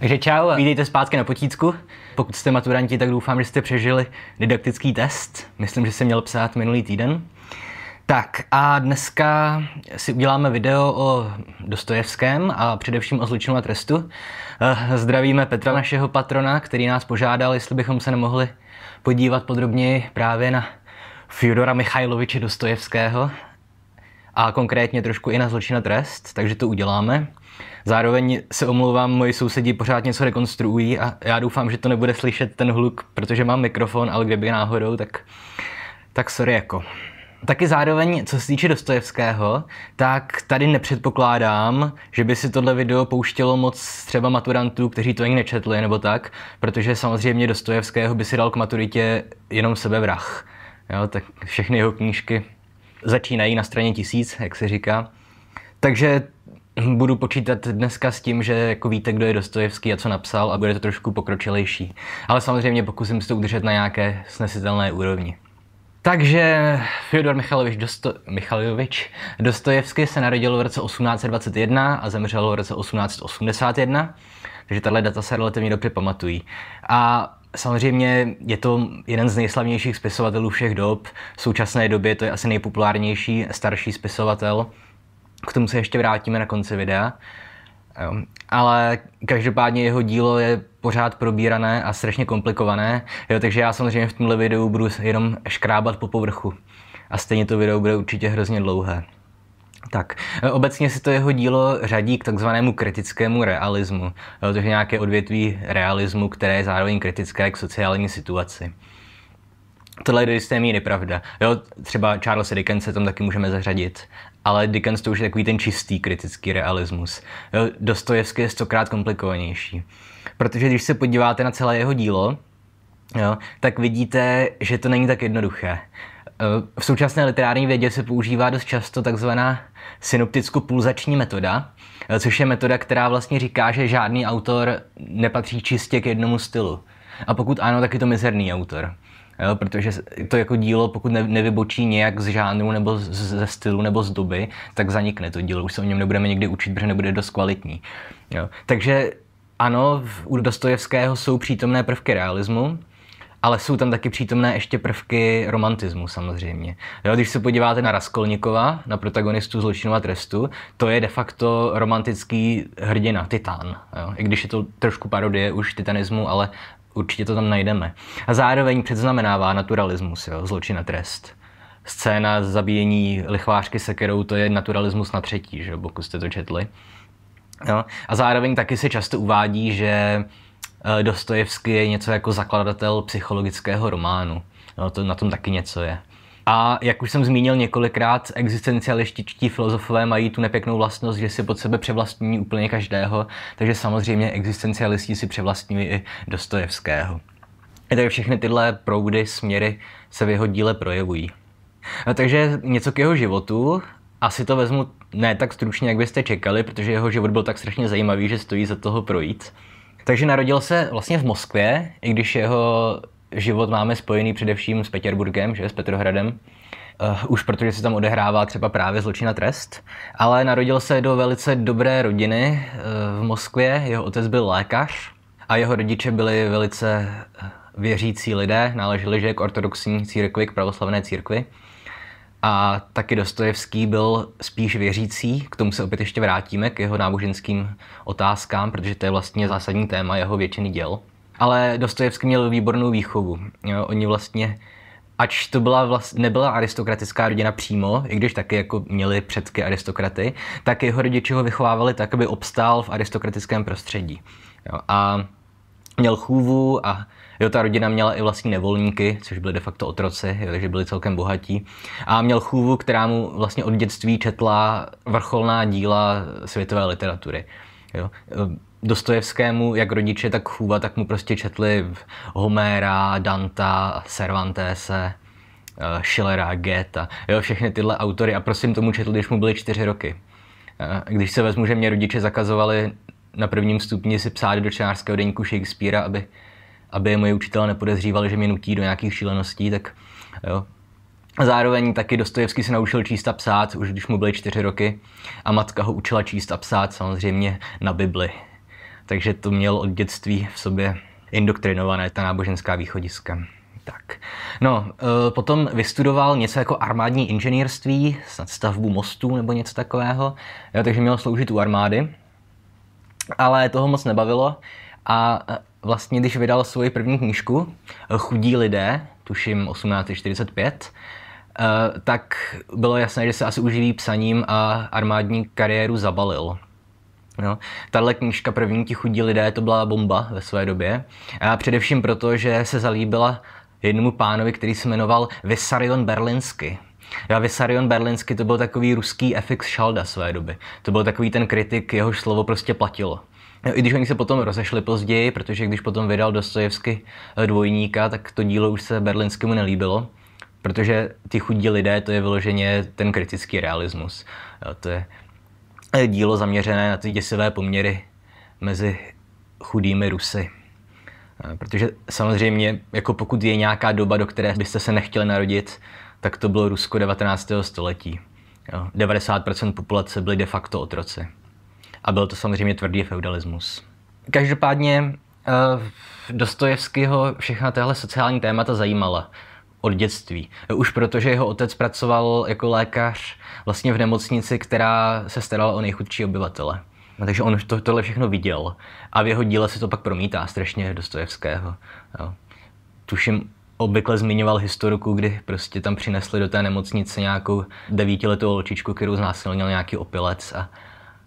Takže čau, vítejte zpátky na potícku. Pokud jste maturanti, tak doufám, že jste přežili didaktický test. Myslím, že jsem měl psát minulý týden. Tak a dneska si uděláme video o Dostojevském a především o zločinu a trestu. Eh, zdravíme Petra, našeho patrona, který nás požádal, jestli bychom se nemohli podívat podrobněji právě na Fyodora Michajloviče Dostojevského a konkrétně trošku i na zločin a trest, takže to uděláme. Zároveň se omlouvám, moji sousedí pořád něco rekonstruují a já doufám, že to nebude slyšet ten hluk, protože mám mikrofon, ale kdyby náhodou, tak, tak sorry jako. Taky zároveň, co se týče Dostojevského, tak tady nepředpokládám, že by si tohle video pouštělo moc třeba maturantů, kteří to ani nečetli nebo tak, protože samozřejmě Dostojevského by si dal k maturitě jenom sebe vrah. Jo, tak všechny jeho knížky začínají na straně tisíc, jak se říká. Takže Hm, budu počítat dneska s tím, že jako víte, kdo je Dostojevský a co napsal a bude to trošku pokročilejší. Ale samozřejmě pokusím se to udržet na nějaké snesitelné úrovni. Takže Fyodor Michalovič, Dosto- Michalovič Dostojevský se narodil v roce 1821 a zemřel v roce 1881, takže tahle data se relativně dobře pamatují. A Samozřejmě je to jeden z nejslavnějších spisovatelů všech dob. V současné době to je asi nejpopulárnější starší spisovatel. K tomu se ještě vrátíme na konci videa. Ale každopádně jeho dílo je pořád probírané a strašně komplikované, jo, takže já samozřejmě v tomhle videu budu jenom škrábat po povrchu. A stejně to video bude určitě hrozně dlouhé. Tak, obecně se to jeho dílo řadí k takzvanému kritickému realismu, jo, to je nějaké odvětví realismu, které je zároveň kritické k sociální situaci tohle je do jisté míry pravda. Jo, třeba Charles Dickens se tam taky můžeme zařadit, ale Dickens to už je takový ten čistý kritický realismus. Jo, Dostojevský je stokrát komplikovanější. Protože když se podíváte na celé jeho dílo, jo, tak vidíte, že to není tak jednoduché. Eh, v současné literární vědě se používá dost často takzvaná synopticko-pulzační metoda, eh, což je metoda, která vlastně říká, že žádný autor nepatří čistě k jednomu stylu. A pokud ano, tak je to mizerný autor jo, protože to jako dílo, pokud ne, nevybočí nějak z žánru nebo z, ze stylu nebo z doby, tak zanikne to dílo, už se o něm nebudeme nikdy učit, protože nebude dost kvalitní. Jo. Takže ano, u Dostojevského jsou přítomné prvky realismu, ale jsou tam taky přítomné ještě prvky romantismu samozřejmě. Jo, když se podíváte na Raskolnikova, na protagonistu Zločinu a trestu, to je de facto romantický hrdina, titán. Jo. I když je to trošku parodie už titanismu, ale určitě to tam najdeme. A zároveň předznamenává naturalismus, jo, zločin a trest. Scéna zabíjení lichvářky sekerou, to je naturalismus na třetí, že pokud jste to četli. Jo? A zároveň taky se často uvádí, že eh, Dostojevský je něco jako zakladatel psychologického románu. No, to na tom taky něco je. A jak už jsem zmínil několikrát, existencialističtí filozofové mají tu nepěknou vlastnost, že si pod sebe převlastní úplně každého, takže samozřejmě existencialisti si převlastní i Dostojevského. A takže všechny tyhle proudy, směry se v jeho díle projevují. A no, takže něco k jeho životu, asi to vezmu ne tak stručně, jak byste čekali, protože jeho život byl tak strašně zajímavý, že stojí za toho projít. Takže narodil se vlastně v Moskvě, i když jeho život máme spojený především s Petěrburgem, že, s Petrohradem, uh, už protože se tam odehrává třeba právě zločin a trest, ale narodil se do velice dobré rodiny uh, v Moskvě, jeho otec byl lékař a jeho rodiče byli velice eh, věřící lidé, náleželi že k ortodoxní církvi, k pravoslavné církvi. A taky Dostojevský byl spíš věřící, k tomu se opět ještě vrátíme, k jeho náboženským otázkám, protože to je vlastně zásadní téma jeho většiny děl ale Dostojevský měl výbornou výchovu. Jo, oni vlastně, ač to byla vlast, nebyla aristokratická rodina přímo, i když taky jako měli předky aristokraty, tak jeho rodiče ho vychovávali tak, aby obstál v aristokratickém prostředí. Jo, a měl chůvu a jo, ta rodina měla i vlastní nevolníky, což byly de facto otroci, jo, takže byli celkem bohatí. A měl chůvu, která mu vlastně od dětství četla vrcholná díla světové literatury. Jo. Dostojevskému, jak rodiče, tak chůva, tak mu prostě četli Homéra, Danta, Cervantese, eh, Schillera, Geta, jo, všechny tyhle autory a prosím tomu četl, když mu byly čtyři roky. Eh, když se vezmu, že mě rodiče zakazovali na prvním stupni si psát do čenářského deníku Shakespearea, aby, aby je moje učitelé nepodezřívali, že mě nutí do nějakých šíleností, tak jo. Zároveň taky Dostojevský se naučil číst a psát, už když mu byly čtyři roky, a matka ho učila číst a psát samozřejmě na Bibli takže to měl od dětství v sobě indoktrinované ta náboženská východiska. Tak. No, e, potom vystudoval něco jako armádní inženýrství, snad stavbu mostů nebo něco takového, jo, takže měl sloužit u armády, ale toho moc nebavilo a e, vlastně když vydal svoji první knížku e, Chudí lidé, tuším 1845, tak bylo jasné, že se asi uživí psaním a armádní kariéru zabalil. No. Tahle knížka První ti chudí lidé, to byla bomba ve své době. A především proto, že se zalíbila jednomu pánovi, který se jmenoval Vissarion Berlinsky. Já Vissarion Berlinsky to byl takový ruský FX Šalda své doby. To byl takový ten kritik, jehož slovo prostě platilo. No, I když oni se potom rozešli později, protože když potom vydal Dostojevsky eh, dvojníka, tak to dílo už se Berlinskému nelíbilo, protože ty chudí lidé, to je vyloženě ten kritický realismus. To je Eh, dílo zaměřené na ty děsivé poměry mezi chudými Rusy. Eh, protože samozřejmě, jako pokud je nějaká doba, do které byste se nechtěli narodit, tak to bylo Rusko 19. století. 90% populace byly de facto otroci. A byl to samozřejmě tvrdý feudalismus. Každopádně eh, Dostojevského všechna tahle sociální témata zajímala od dětství. Už protože jeho otec pracoval jako lékař vlastně v nemocnici, která se starala o nejchudší obyvatele. No, takže on to, tohle všechno viděl a v jeho díle se to pak promítá strašně Dostojevského. Jo. Tuším, obvykle zmiňoval historiku, kdy prostě tam přinesli do té nemocnice nějakou devítiletou holčičku, kterou znásilnil nějaký opilec a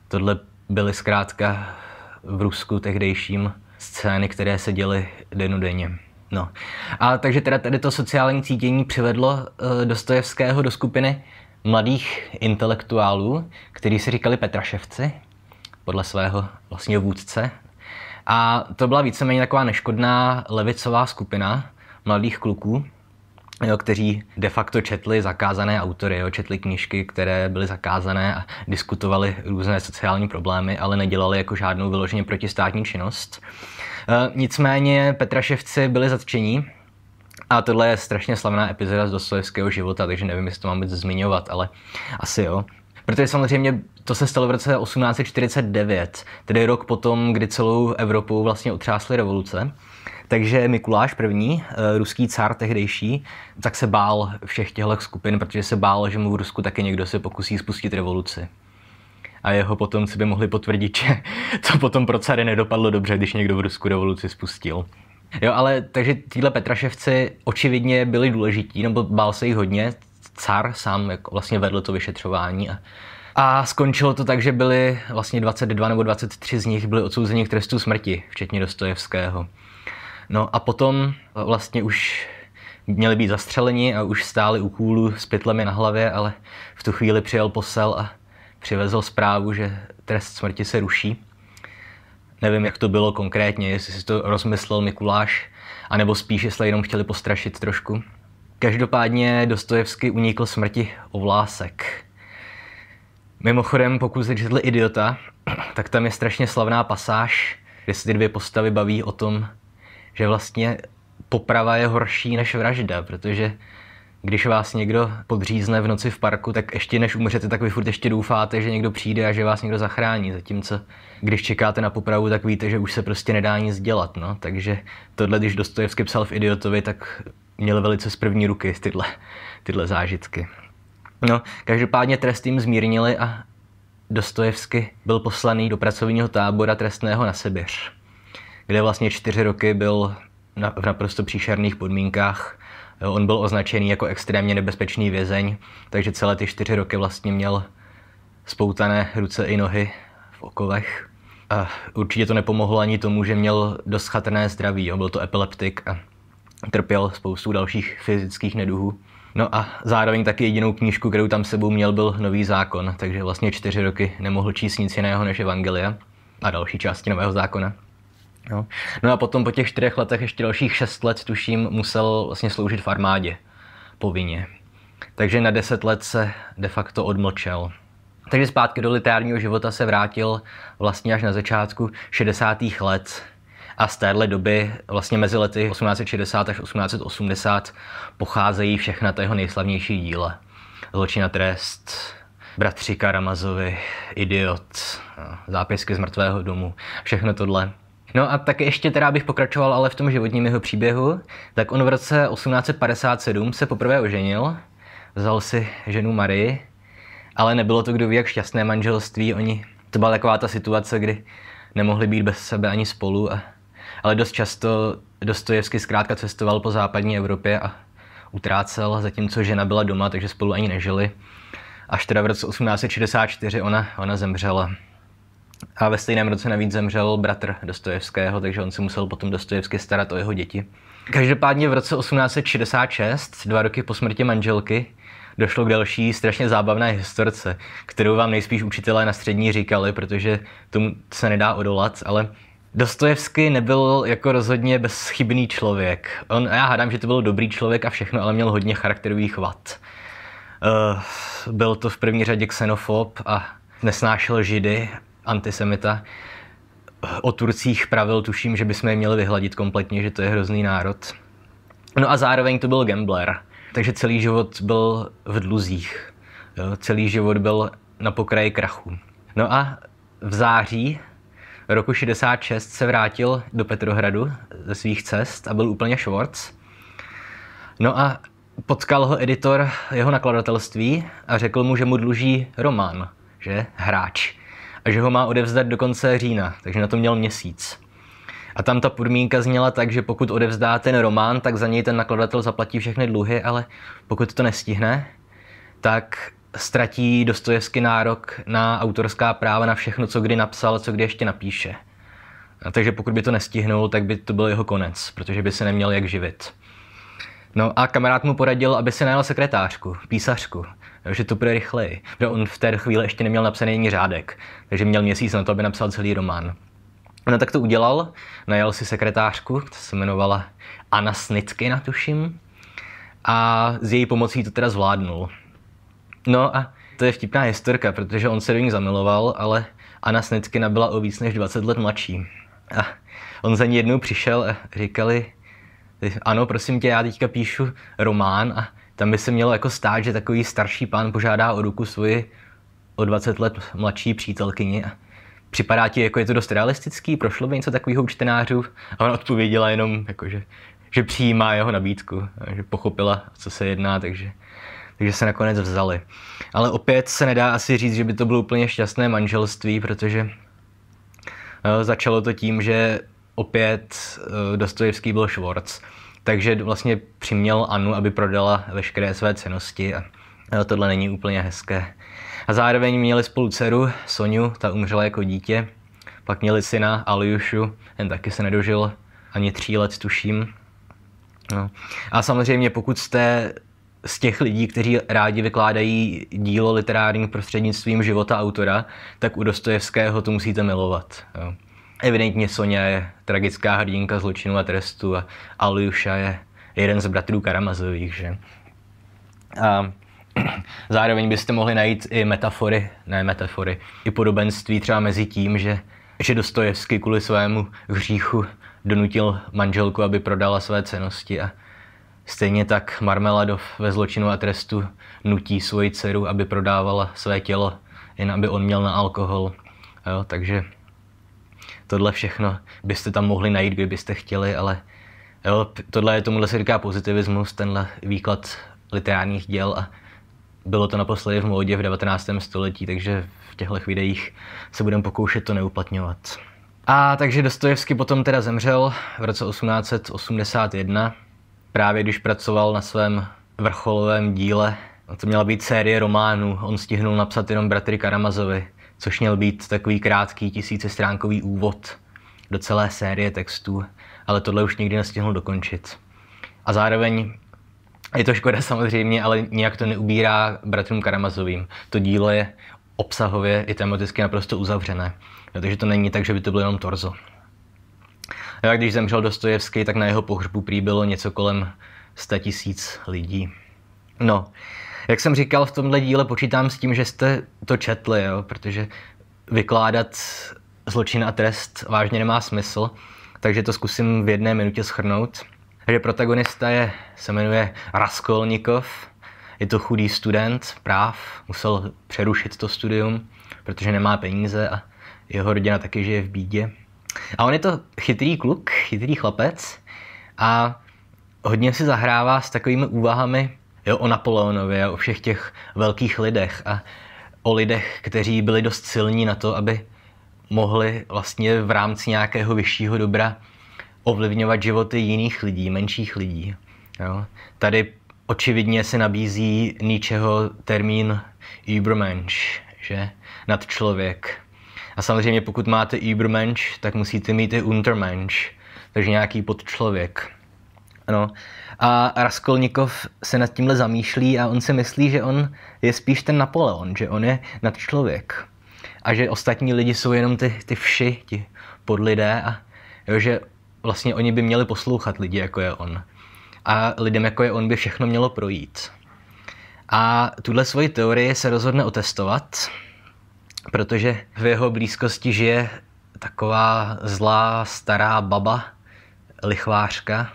tohle byly zkrátka v Rusku tehdejším scény, které se děly denně. No. A takže teda tady to sociální cítění přivedlo eh, Dostojevského do skupiny mladých intelektuálů, kteří si říkali Petraševci, podle svého vlastně vůdce. A to byla víceméně taková neškodná levicová skupina mladých kluků, jo, kteří de facto četli zakázané autory, jo, četli knížky, které byly zakázané a diskutovali různé sociální problémy, ale nedělali jako žádnou vyloženě protistátní činnost. Eh, nicméně Petraševci byli zatčení, a tohle je strašně slavná epizoda z Dostojevského života, takže nevím, jestli to mám být zmiňovat, ale asi jo. Protože samozřejmě to se stalo v roce 1849, tedy rok potom, kdy celou Evropu vlastně otřásly revoluce. Takže Mikuláš I., eh, ruský cár tehdejší, tak se bál všech těchto skupin, protože se bál, že mu v Rusku taky někdo se pokusí spustit revoluci a jeho potomci by mohli potvrdit, že to potom pro cary nedopadlo dobře, když někdo v Rusku revoluci spustil. Jo, ale takže tyhle Petraševci očividně byli důležití, nebo bál se jich hodně. Car sám jako vlastně vedl to vyšetřování a a skončilo to tak, že byli vlastně 22 nebo 23 z nich byli odsouzeni k trestu smrti, včetně Dostojevského. No a potom vlastně už měli být zastřeleni a už stáli u kůlu s pytlemi na hlavě, ale v tu chvíli přijel posel a přivezl zprávu, že trest smrti se ruší. Nevím, jak to bylo konkrétně, jestli si to rozmyslel Mikuláš, anebo spíš, jestli jenom chtěli postrašit trošku. Každopádně Dostojevsky unikl smrti ovlásek. Mimochodem, pokud jste četli Idiota, tak tam je strašně slavná pasáž, kde se ty dvě postavy baví o tom, že vlastně poprava je horší než vražda, protože když vás někdo podřízne v noci v parku, tak ještě než umřete, tak vy furt ještě doufáte, že někdo přijde a že vás někdo zachrání. Zatímco když čekáte na popravu, tak víte, že už se prostě nedá nic dělat. No. Takže tohle, když Dostojevsky psal v Idiotovi, tak měl velice z první ruky tyhle, tyhle zážitky. No, každopádně trest jim zmírnili a Dostojevsky byl poslaný do pracovního tábora trestného na Sibiř, kde vlastně čtyři roky byl na, v naprosto příšerných podmínkách On byl označený jako extrémně nebezpečný vězeň, takže celé ty čtyři roky vlastně měl spoutané ruce i nohy v okovech. A určitě to nepomohlo ani tomu, že měl dost chatrné zdraví, jo. byl to epileptik a trpěl spoustu dalších fyzických neduhů. No a zároveň taky jedinou knížku, kterou tam sebou měl, byl Nový zákon, takže vlastně čtyři roky nemohl číst nic jiného než Evangelia a další části Nového zákona. Jo. No a potom po těch čtyřech letech, ještě dalších šest let, tuším, musel vlastně sloužit v armádě povinně. Takže na deset let se de facto odmlčel. Takže zpátky do literárního života se vrátil vlastně až na začátku 60. let a z téhle doby vlastně mezi lety 1860 až 1880 pocházejí všechna ta jeho nejslavnější díla. Zločina trest, Bratři Karamazovi, Idiot, Zápisky z mrtvého domu, všechno tohle. No a tak ještě teda bych pokračoval ale v tom životním jeho příběhu, tak on v roce 1857 se poprvé oženil, vzal si ženu Marii, ale nebylo to kdo ví jak šťastné manželství, oni, to byla taková ta situace, kdy nemohli být bez sebe ani spolu, a, ale dost často Dostojevsky zkrátka cestoval po západní Evropě a utrácel, zatímco žena byla doma, takže spolu ani nežili. Až teda v roce 1864 ona, ona zemřela. A ve stejném roce navíc zemřel bratr Dostojevského, takže on se musel potom Dostojevsky starat o jeho děti. Každopádně v roce 1866, dva roky po smrti manželky, došlo k další strašně zábavné historce, kterou vám nejspíš učitelé na střední říkali, protože tomu se nedá odolat, ale Dostojevsky nebyl jako rozhodně bezchybný člověk. On, já hádám, že to byl dobrý člověk a všechno, ale měl hodně charakterových vad. Uh, eh, byl to v první řadě xenofob a nesnášel židy antisemita, o Turcích pravil, tuším, že bychom je měli vyhladit kompletně, že to je hrozný národ. No a zároveň to byl gambler, takže celý život byl v dluzích. Jo? Celý život byl na pokraji krachu. No a v září roku 66 se vrátil do Petrohradu ze svých cest a byl úplně švorc. No a potkal ho editor jeho nakladatelství a řekl mu, že mu dluží román, že hráč a že ho má odevzdat do konce října, takže na to měl měsíc. A tam ta podmínka zněla tak, že pokud odevzdá ten román, tak za něj ten nakladatel zaplatí všechny dluhy, ale pokud to nestihne, tak ztratí Dostojevsky nárok na autorská práva na všechno, co kdy napsal, co kdy ještě napíše. A takže pokud by to nestihnul, tak by to byl jeho konec, protože by se neměl jak živit. No a kamarád mu poradil, aby si najal sekretářku, písařku že to bude rychleji. Že on v té chvíli ještě neměl napsaný ani řádek, takže měl měsíc na to, aby napsal celý román. No tak to udělal, najal si sekretářku, to se jmenovala Anna Snitsky, natuším, a z její pomocí to teda zvládnul. No a to je vtipná historka, protože on se do ní zamiloval, ale Anna Snitskina byla o víc než 20 let mladší. A on za ní jednou přišel a říkali, ano, prosím tě, já teďka píšu román a tam by se mělo jako stát, že takový starší pán požádá o ruku svoji o 20 let mladší přítelkyni. Připadá ti, jako je to dost realistický, prošlo by něco takového u čtenářů? A ona odpověděla jenom, jako, že, že přijímá jeho nabídku, že pochopila, co se jedná, takže, takže se nakonec vzali. Ale opět se nedá asi říct, že by to bylo úplně šťastné manželství, protože no, začalo to tím, že opět eh, Dostojevský byl Schwartz takže vlastně přiměl Anu, aby prodala veškeré své cenosti a tohle není úplně hezké. A zároveň měli spolu dceru, Soniu, ta umřela jako dítě, pak měli syna Aljušu, ten taky se nedožil ani tří let, tuším. No. A samozřejmě pokud jste z těch lidí, kteří rádi vykládají dílo literární prostřednictvím života autora, tak u Dostojevského to musíte milovat. Jo. Evidentně Sonja je tragická hrdinka zločinu a trestu a Aljuša je jeden z bratrů Karamazových, že? A zároveň byste mohli najít i metafory, ne metafory, i podobenství třeba mezi tím, že, že Dostojevsky kvůli svému hříchu donutil manželku, aby prodala své cenosti a stejně tak Marmeladov ve zločinu a trestu nutí svoji dceru, aby prodávala své tělo, jen aby on měl na alkohol. Jo, takže tohle všechno byste tam mohli najít, kdybyste chtěli, ale jo, tohle je tomuhle se říká pozitivismus, tenhle výklad literárních děl a bylo to naposledy v módě v 19. století, takže v těchto videích se budeme pokoušet to neuplatňovat. A takže Dostojevsky potom teda zemřel v roce 1881, právě když pracoval na svém vrcholovém díle. To měla být série románů, on stihnul napsat jenom Bratry Karamazovi což měl být takový krátký tisícestránkový úvod do celé série textů, ale tohle už nikdy nestihl dokončit. A zároveň je to škoda samozřejmě, ale nijak to neubírá bratrům Karamazovým. To dílo je obsahově i tematicky naprosto uzavřené, protože to není tak, že by to bylo jenom torzo. A když zemřel Dostojevský, tak na jeho pohřbu prý bylo něco kolem 100 tisíc lidí. No, jak jsem říkal, v tomhle díle počítám s tím, že jste to četli, jo, protože vykládat zločin a trest vážně nemá smysl, takže to zkusím v jedné minutě schrnout. Takže protagonista je, se jmenuje Raskolnikov, je to chudý student práv, musel přerušit to studium, protože nemá peníze a jeho rodina taky žije v bídě. A on je to chytrý kluk, chytrý chlapec a hodně si zahrává s takovými úvahami, jo, o Napoleonovi a o všech těch velkých lidech a o lidech, kteří byli dost silní na to, aby mohli vlastně v rámci nějakého vyššího dobra ovlivňovat životy jiných lidí, menších lidí. Jo. Tady očividně se nabízí Nietzscheho termín Übermensch, že? Nad člověk. A samozřejmě pokud máte Übermensch, tak musíte mít i Untermensch, takže nějaký podčlověk. No, a Raskolnikov se nad tímhle zamýšlí a on si myslí, že on je spíš ten Napoleon, že on je nad člověk. A že ostatní lidi jsou jenom ty, ty vši, ti podlidé a jo, že vlastně oni by měli poslouchat lidi, jako je on. A lidem, jako je on, by všechno mělo projít. A tuhle svoji teorii se rozhodne otestovat, protože v jeho blízkosti žije taková zlá stará baba, lichvářka,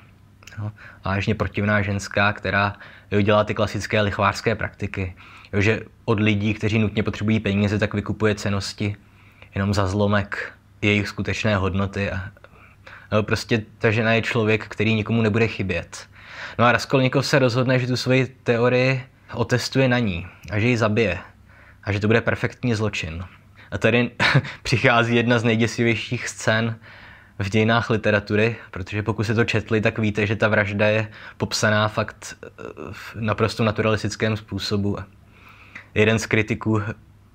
vážně protivná ženská, která jo, dělá ty klasické lichvářské praktiky. Jo, že od lidí, kteří nutně potřebují peníze, tak vykupuje cenosti jenom za zlomek jejich skutečné hodnoty. A, jo, prostě ta žena je člověk, který nikomu nebude chybět. No a Raskolnikov se rozhodne, že tu svoji teorii otestuje na ní a že ji zabije a že to bude perfektní zločin. A tady přichází jedna z nejděsivějších scén v dějinách literatury, protože pokud se to četli, tak víte, že ta vražda je popsaná fakt eh, v naprosto naturalistickém způsobu. Jeden z kritiků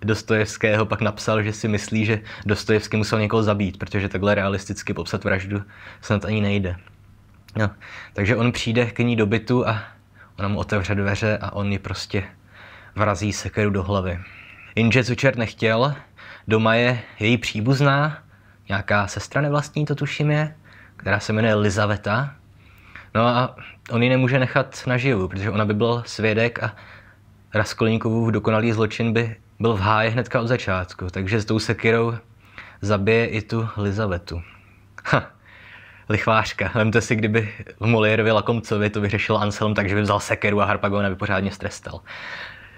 Dostojevského pak napsal, že si myslí, že Dostojevský musel někoho zabít, protože takhle realisticky popsat vraždu snad ani nejde. No, takže on přijde k ní do bytu a ona mu otevře dveře a on ji prostě vrazí sekeru do hlavy. Jinže Cučer nechtěl, doma je její příbuzná, nějaká sestra nevlastní, to tuším je, která se jmenuje Lizaveta. No a on ji nemůže nechat naživu, protože ona by byl svědek a Raskolníkovův dokonalý zločin by byl v háje hnedka od začátku, takže s tou sekirou zabije i tu Lizavetu. Ha, lichvářka. Vemte si, kdyby v Moliérovi Lakomcovi to vyřešil Anselm takže by vzal sekeru a Harpagona by pořádně strestal.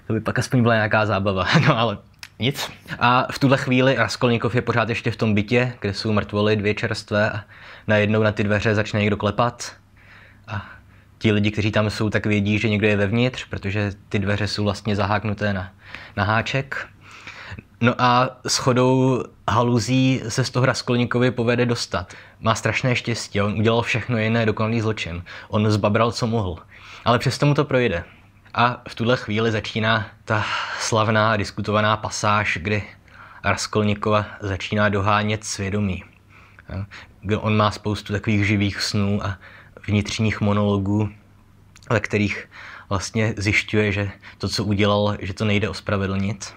To by pak aspoň byla nějaká zábava. No ale nic. A v tuhle chvíli Raskolnikov je pořád ještě v tom bytě, kde jsou mrtvoly, dvě čerstvé a najednou na ty dveře začne někdo klepat. A ti lidi, kteří tam jsou, tak vědí, že někdo je vevnitř, protože ty dveře jsou vlastně zaháknuté na, na háček. No a schodou haluzí se z toho Raskolníkovi povede dostat. Má strašné štěstí, on udělal všechno jiné dokonalý zločin. On zbabral, co mohl. Ale přesto mu to projde. A v tuhle chvíli začíná ta slavná diskutovaná pasáž, kdy Raskolnikova začíná dohánět svědomí. On má spoustu takových živých snů a vnitřních monologů, ve kterých vlastně zjišťuje, že to, co udělal, že to nejde ospravedlnit.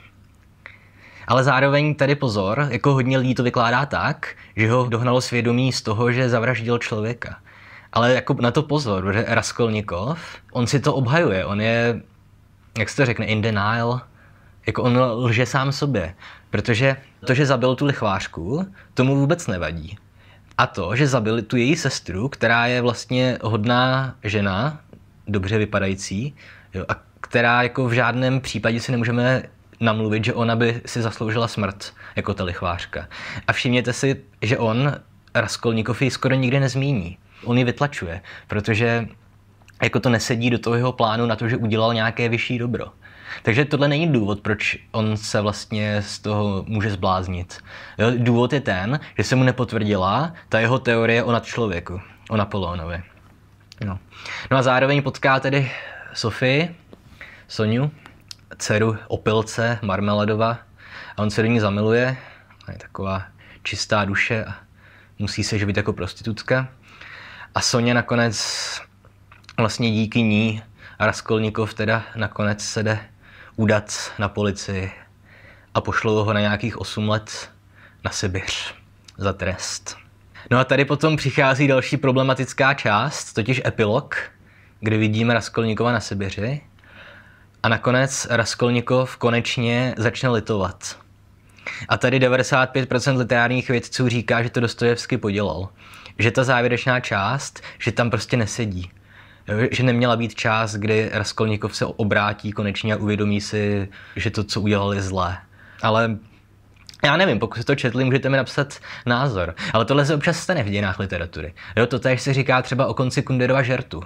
Ale zároveň tady pozor, jako hodně lidí to vykládá tak, že ho dohnalo svědomí z toho, že zavraždil člověka. Ale jako na to pozor, protože Raskolnikov, on si to obhajuje, on je, jak se to řekne, in denial, jako on lže sám sobě, protože to, že zabil tu lichvářku, tomu vůbec nevadí. A to, že zabil tu její sestru, která je vlastně hodná žena, dobře vypadající, jo, a která jako v žádném případě si nemůžeme namluvit, že ona by si zasloužila smrt, jako ta lichvářka. A všimněte si, že on, Raskolnikov, ji skoro nikdy nezmíní on ji vytlačuje, protože jako to nesedí do toho jeho plánu na to, že udělal nějaké vyšší dobro. Takže tohle není důvod, proč on se vlastně z toho může zbláznit. Důvod je ten, že se mu nepotvrdila ta jeho teorie o nadčlověku, o Napoleonovi. No. no a zároveň potká tedy Sofii, Soniu, dceru opilce Marmeladova a on se do ní zamiluje. Ona je taková čistá duše a musí se živit jako prostitutka. A Soně nakonec, vlastně díky ní, Raskolnikov teda nakonec se jde udat na policii a pošlo ho na nějakých 8 let na Sibiř za trest. No a tady potom přichází další problematická část, totiž epilog, kdy vidíme Raskolnikova na Sibiři. A nakonec Raskolnikov konečně začne litovat. A tady 95% literárních vědců říká, že to Dostojevsky podělal že ta závěrečná část, že tam prostě nesedí. Že neměla být část, kdy Raskolnikov se obrátí konečně a uvědomí si, že to, co udělal, je zlé. Ale já nevím, pokud to četli, můžete mi napsat názor. Ale tohle se občas stane v dějinách literatury. Jo, to tež se říká třeba o konci Kunderova žertu.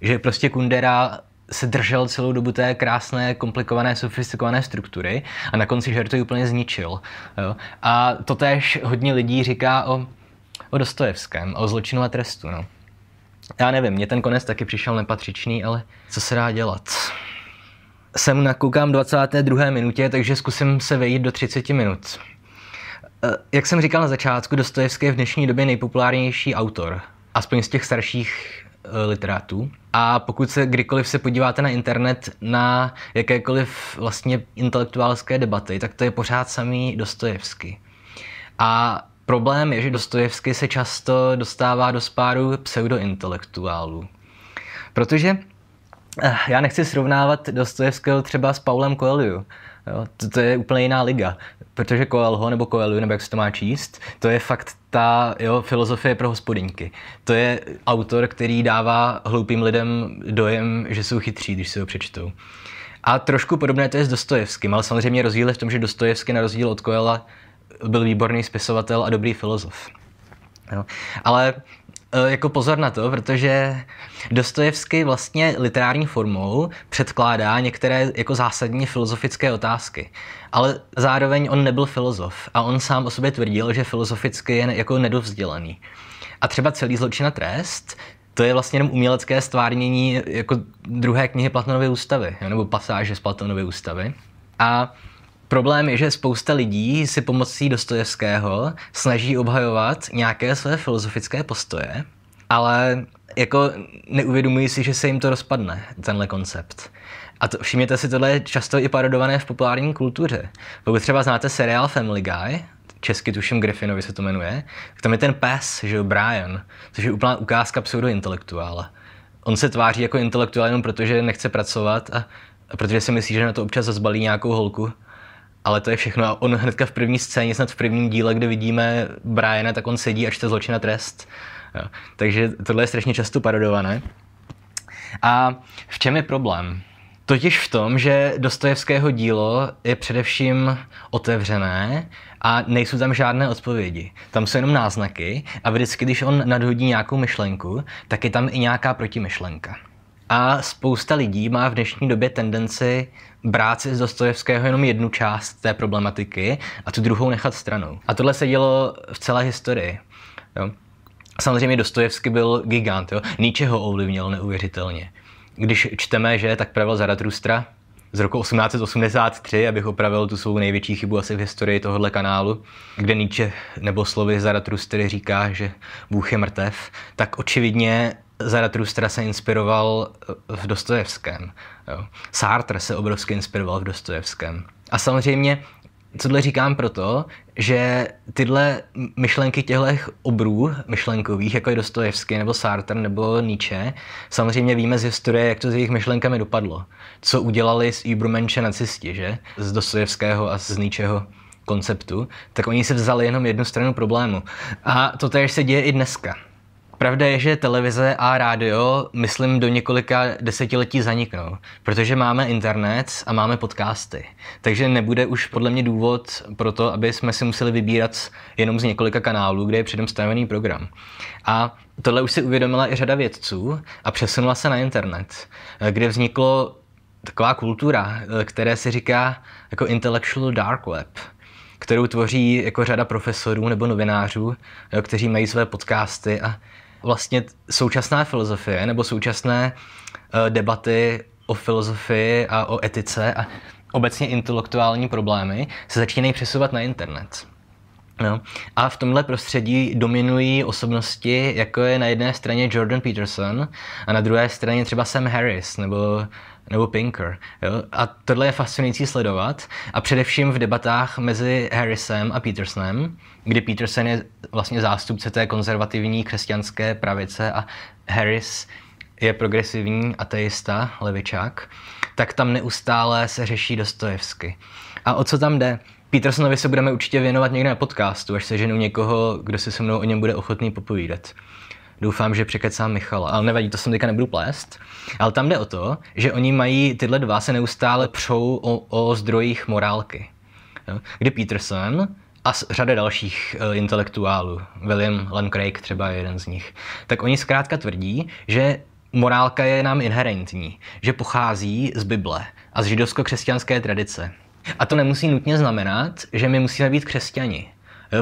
Že prostě Kundera se držel celou dobu té krásné, komplikované, sofistikované struktury a na konci žertu ji úplně zničil. Jo? A to tež hodně lidí říká o o Dostojevském o zločinu a trestu. No. Já nevím, mě ten konec taky přišel nepatřičný, ale co se dá dělat? Jsem na koukám 22. minutě, takže zkusím se vejít do 30 minut. Eh, jak jsem říkal na začátku, Dostojevský je v dnešní době nejpopulárnější autor, aspoň z těch starších eh, literátů. A pokud se kdykoliv se podíváte na internet na jakékoliv vlastně intelektuálské debaty, tak to je pořád samý Dostojevský. A Problém je, že Dostojevsky se často dostává do spáru pseudointelektuálů. Protože eh, já nechci srovnávat Dostojevského třeba s Paulem Coelho. to, to je úplně jiná liga, protože Coelho nebo Coelho, nebo jak se to má číst, to je fakt ta jo, filozofie pro hospodinky. To je autor, který dává hloupým lidem dojem, že jsou chytří, když si ho přečtou. A trošku podobné to je s Dostojevským, ale samozřejmě rozdíl je v tom, že Dostojevský na rozdíl od Koela byl výborný spisovatel a dobrý filozof. Jo. Ale e, jako pozor na to, protože Dostojevsky vlastně literární formou předkládá některé jako zásadní filozofické otázky. Ale zároveň on nebyl filozof a on sám o sobě tvrdil, že filozoficky je jako nedovzdělaný. A třeba celý zločin a trest, to je vlastně jenom umělecké stvárnění jako druhé knihy Platonovy ústavy, nebo pasáže z Platonovy ústavy. A Problém je, že spousta lidí si pomocí Dostojevského snaží obhajovat nějaké své filozofické postoje, ale jako neuvědomují si, že se jim to rozpadne, tenhle koncept. A to, všimněte si, tohle je často i parodované v populární kultuře. Pokud třeba znáte seriál Family Guy, česky tuším Griffinovi se to jmenuje, tak tam je ten pes, že jo, Brian, což je úplná ukázka pseudointelektuála. On se tváří jako intelektuál jenom proto, že nechce pracovat a, a protože si myslí, že na to občas zbalí nějakou holku. Ale to je všechno. A on hnedka v první scéně, snad v prvním díle, kde vidíme Briana, tak on sedí a čte zločina trest. Jo. Takže tohle je strašně často parodované. A v čem je problém? Totiž v tom, že Dostojevského dílo je především otevřené a nejsou tam žádné odpovědi. Tam jsou jenom náznaky a vždycky, když on nadhodí nějakou myšlenku, tak je tam i nějaká protimyšlenka. A spousta lidí má v dnešní době tendenci brát si z Dostojevského jenom jednu část té problematiky a tu druhou nechat stranou. A tohle se dělo v celé historii. Jo? Samozřejmě Dostojevský byl gigant, jo? ničeho ovlivnil neuvěřitelně. Když čteme, že tak pravil Zaratrustra z roku 1883, abych opravil tu svou největší chybu asi v historii tohohle kanálu, kde Nietzsche nebo slovy Zaratrustry říká, že Bůh je mrtev, tak očividně Zaratustra se inspiroval eh, v Dostojevském. Jo. Sartre se obrovsky inspiroval v Dostojevském. A samozřejmě, tohle říkám proto, že tyhle myšlenky těchto obrů myšlenkových, jako je Dostojevský nebo Sartre nebo Nietzsche, samozřejmě víme z historie, jak to s jejich myšlenkami dopadlo. Co udělali s Übermenschen nacisti, že? Z Dostojevského a z Nietzscheho konceptu, tak oni si vzali jenom jednu stranu problému. A to tež se děje i dneska. Pravda je, že televize a rádio, myslím, do několika desetiletí zaniknou, protože máme internet a máme podcasty. Takže nebude už podle mě důvod pro to, aby jsme si museli vybírat jenom z několika kanálů, kde je předem stavený program. A tohle už si uvědomila i řada vědců a přesunula se na internet, kde vzniklo taková kultura, které se říká jako intellectual dark web, kterou tvoří jako řada profesorů nebo novinářů, kteří mají své podcasty a vlastně současná filozofie nebo současné eh, debaty o filozofii a o etice a obecně intelektuální problémy se začínají přesouvat na internet. No. A v tomhle prostředí dominují osobnosti, jako je na jedné straně Jordan Peterson a na druhé straně třeba Sam Harris nebo nebo Pinker. Jo? A tohle je fascinující sledovat a především v debatách mezi Harrisem a Petersonem, kdy Peterson je vlastně zástupce té konzervativní křesťanské pravice a Harris je progresivní ateista, levičák, tak tam neustále se řeší Dostojevsky. A o co tam jde? Petersonovi se budeme určitě věnovat někde na podcastu, až seženu někoho, kdo si se mnou o něm bude ochotný popovídat doufám, že překecám Michala. Ale nevadí, to jsem teďka nebudu plést. Ale tam jde o to, že oni mají, tyhle dva se neustále přou o, o zdrojích morálky. Jo? Kdy Peterson a řada dalších uh, intelektuálů, William Len Craig třeba je jeden z nich, tak oni zkrátka tvrdí, že morálka je nám inherentní, že pochází z Bible a z židovsko-křesťanské tradice. A to nemusí nutně znamenat, že my musíme být křesťani.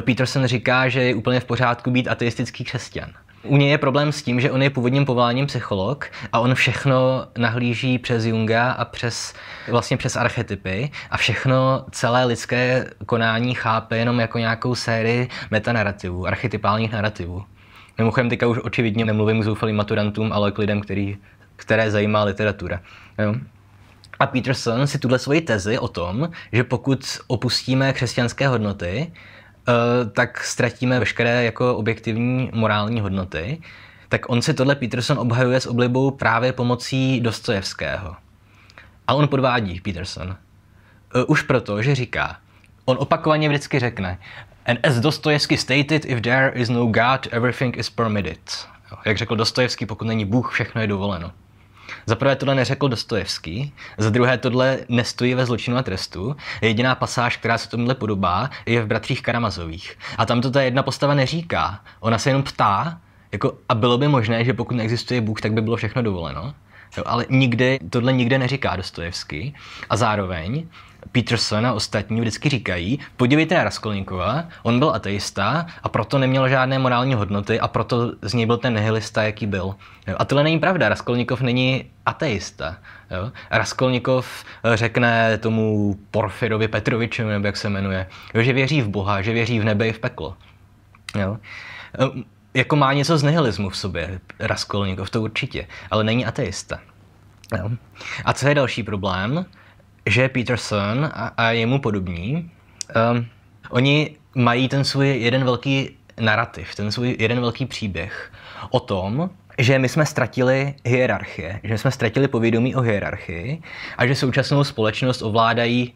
Peterson říká, že je úplně v pořádku být ateistický křesťan u něj je problém s tím, že on je původním povoláním psycholog a on všechno nahlíží přes Junga a přes, vlastně přes archetypy a všechno celé lidské konání chápe jenom jako nějakou sérii metanarativů, archetypálních narrativů. Mimochodem, teďka už očividně nemluvím k zoufalým maturantům, ale k lidem, který, které zajímá literatura. Jo? A Peterson si tuhle svoji tezi o tom, že pokud opustíme křesťanské hodnoty, Eh, tak ztratíme veškeré jako objektivní morální hodnoty. Tak on si tohle Peterson obhajuje s oblibou právě pomocí Dostojevského. A on podvádí Peterson. Eh, už proto, že říká, on opakovaně vždycky řekne, and as Dostojevsky stated, if there is no God, everything is permitted. Jak řekl Dostojevský, pokud není Bůh, všechno je dovoleno. Za prvé tohle neřekl Dostojevský, za druhé tohle nestojí ve zločinu a trestu. Jediná pasáž, která se tomhle podobá, je v Bratřích Karamazových. A tam to ta jedna postava neříká. Ona se jenom ptá, jako, a bylo by možné, že pokud neexistuje Bůh, tak by bylo všechno dovoleno. Jo, ale nikde, tohle nikde neříká Dostojevský. A zároveň Peterson a ostatní vždycky říkají, podívejte na Raskolníkova, on byl ateista a proto neměl žádné morální hodnoty a proto z něj byl ten nihilista, jaký byl. A tohle není pravda, Raskolníkov není ateista. Jo? Raskolnikov eh, řekne tomu Porfirovi Petroviči, nebo jak se jmenuje, jo? že věří v Boha, že věří v nebe i v peklo. Jo? Eh, jako má něco z nihilismu v sobě, Raskolnikov to určitě, ale není ateista. Jo. A co je další problém? že Peterson a, a jemu podobní, um, ehm, oni mají ten svůj jeden velký narrativ, ten svůj jeden velký příběh o tom, že my jsme ztratili hierarchie, že jsme ztratili povědomí o hierarchii a že současnou společnost ovládají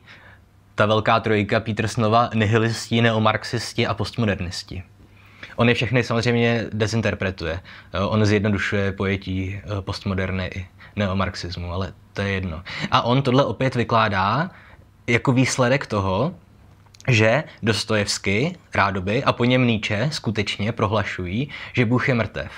ta velká trojka Petersonova nihilisti, neomarxisti a postmodernisti. On je všechny samozřejmě dezinterpretuje. Ehm, on zjednodušuje pojetí ehm, postmoderny i neomarxismu, ale to je jedno. A on tohle opět vykládá jako výsledek toho, že Dostojevsky, rádoby a po něm Nietzsche skutečně prohlašují, že Bůh je mrtev.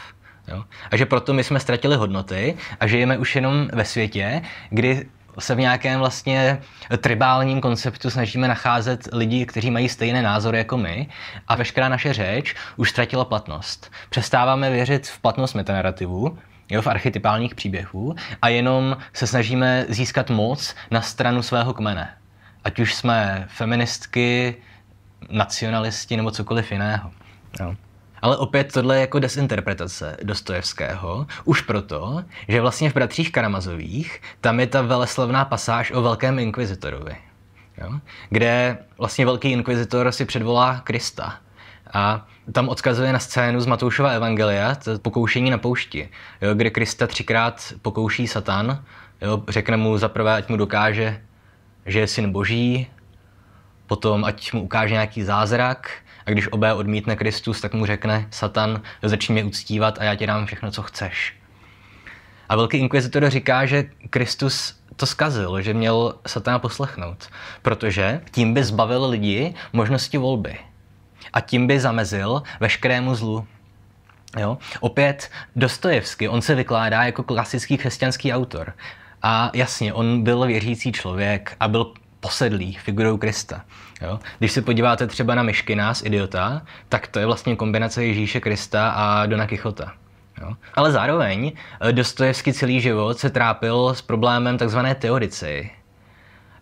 Jo? A že proto my jsme ztratili hodnoty a žijeme už jenom ve světě, kdy se v nějakém vlastně tribálním konceptu snažíme nacházet lidi, kteří mají stejné názory jako my a veškerá naše řeč už ztratila platnost. Přestáváme věřit v platnost metanarativu, jo, v archetypálních příběhů a jenom se snažíme získat moc na stranu svého kmene. Ať už jsme feministky, nacionalisti nebo cokoliv jiného. Jo. Ale opět tohle je jako desinterpretace Dostojevského, už proto, že vlastně v Bratřích Karamazových tam je ta veleslavná pasáž o velkém inkvizitorovi, jo? kde vlastně velký inkvizitor si předvolá Krista a tam odkazuje na scénu z Matoušova Evangelia, pokoušení na poušti, jo, kde Krista třikrát pokouší Satan, jo, řekne mu zaprvé, ať mu dokáže, že je syn boží, potom ať mu ukáže nějaký zázrak, a když obé odmítne Kristus, tak mu řekne Satan, začni mě uctívat a já ti dám všechno, co chceš. A velký inkvizitor říká, že Kristus to zkazil, že měl satana poslechnout, protože tím by zbavil lidi možnosti volby a tím by zamezil veškerému zlu. Jo? Opět Dostojevsky, on se vykládá jako klasický křesťanský autor. A jasně, on byl věřící člověk a byl posedlý figurou Krista. Jo? Když se podíváte třeba na Myškina z Idiota, tak to je vlastně kombinace Ježíše Krista a Dona Kichota. Jo? Ale zároveň eh, Dostojevský celý život se trápil s problémem takzvané teorici,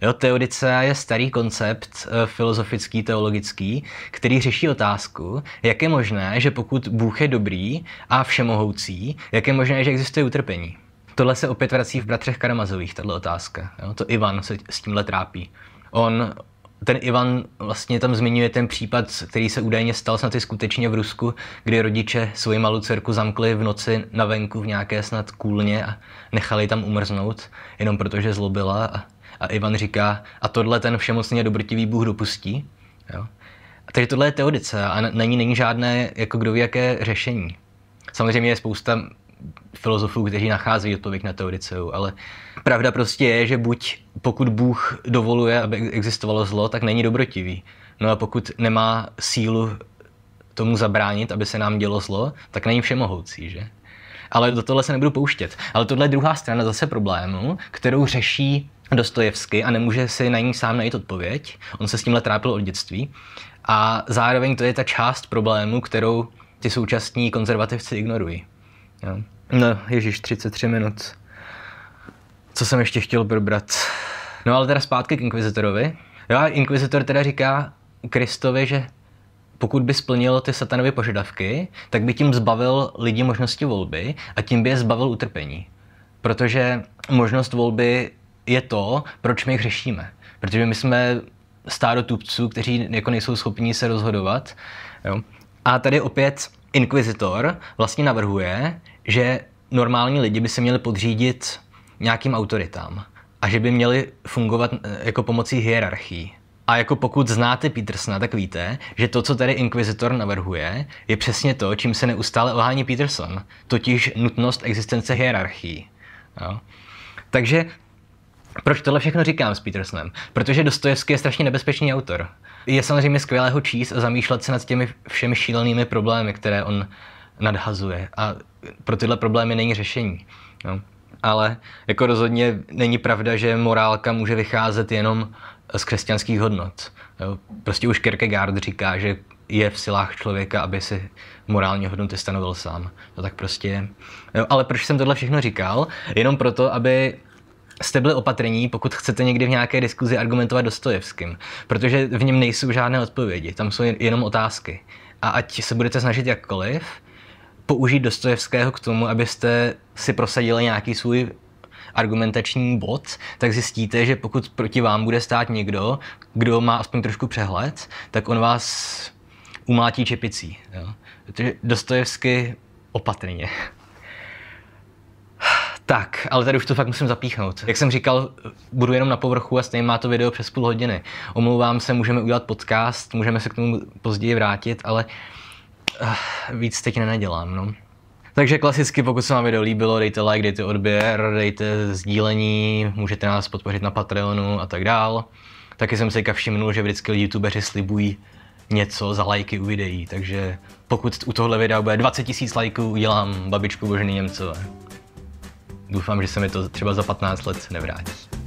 Jo, teodice je starý koncept eh, filozofický, teologický, který řeší otázku, jak je možné, že pokud Bůh je dobrý a všemohoucí, jak je možné, že existuje utrpení. Tohle se opět vrací v Bratřech Karamazových, tato otázka. Jo, to Ivan se s tímhle trápí. On ten Ivan vlastně tam zmiňuje ten případ, který se údajně stal snad i skutečně v Rusku, kdy rodiče svoji malou dcerku zamkli v noci na venku v nějaké snad kůlně a nechali tam umrznout, jenom protože zlobila a a Ivan říká, a tohle ten všemocně dobrtivý Bůh dopustí. Jo? Takže tohle je teodice a na ní není žádné, jako kdo ví, jaké řešení. Samozřejmě je spousta filozofů, kteří nacházejí odpověď na teodiceu, ale pravda prostě je, že buď pokud Bůh dovoluje, aby existovalo zlo, tak není dobrotivý. No a pokud nemá sílu tomu zabránit, aby se nám dělo zlo, tak není všemohoucí, že? Ale do tohle se nebudu pouštět. Ale tohle je druhá strana zase problému, kterou řeší Dostojevsky a nemůže si na ní sám najít odpověď. On se s tímhle trápil od dětství. A zároveň to je ta část problému, kterou ty současní konzervativci ignorují. Jo. No, ježíš, 33 minut. Co jsem ještě chtěl probrat? No ale teda zpátky k Inquisitorovi. Jo, a teda říká Kristovi, že pokud by splnil ty satanovy požadavky, tak by tím zbavil lidi možnosti volby a tím by je zbavil utrpení. Protože možnost volby je to, proč my řešíme. Protože my jsme stádo stárotupců, kteří jako nejsou schopni se rozhodovat. Jo. A tady opět inquisitor vlastně navrhuje, že normální lidi by se měli podřídit nějakým autoritám a že by měli fungovat e, jako pomocí hierarchii. A jako pokud znáte Petersona, tak víte, že to, co tady Inquisitor navrhuje, je přesně to, čím se neustále ohání Peterson, totiž nutnost existence hierarchii. Jo? Takže proč tohle všechno říkám s Petersonem? Protože Dostojevský je strašně nebezpečný autor. Je samozřejmě skvělé ho číst a zamýšlet se nad těmi všemi šílenými problémy, které on nadhazuje. A pro tyhle problémy není řešení. No. Ale jako rozhodně není pravda, že morálka může vycházet jenom z křesťanských hodnot. Jo. Prostě už Kierkegaard říká, že je v silách člověka, aby si morální hodnoty stanovil sám. To no tak prostě je. Jo, ale proč jsem tohle všechno říkal? Jenom proto, aby jste byli opatrní, pokud chcete někdy v nějaké diskuzi argumentovat Dostojevským, protože v něm nejsou žádné odpovědi, tam jsou jenom otázky. A ať se budete snažit jakkoliv, použít Dostojevského k tomu, abyste si prosadili nějaký svůj argumentační bod, tak zjistíte, že pokud proti vám bude stát někdo, kdo má aspoň trošku přehled, tak on vás umlátí čepicí. Jo? Protože Dostojevsky opatrně. Tak, ale tady už to fakt musím zapíchnout. Jak jsem říkal, budu jenom na povrchu a stejně má to video přes půl hodiny. Omlouvám se, můžeme udělat podcast, můžeme se k tomu později vrátit, ale uh, víc teď nenadělám, no. Takže klasicky, pokud se vám video líbilo, dejte like, dejte odběr, dejte sdílení, můžete nás podpořit na Patreonu a tak dál. Taky jsem se všimnul, že vždycky youtubeři slibují něco za lajky u videí, takže pokud u tohle videa bude 20 000 lajků, udělám babičku Boženy Němcové. Doufám, že se mi to třeba za 15 let nevrátí.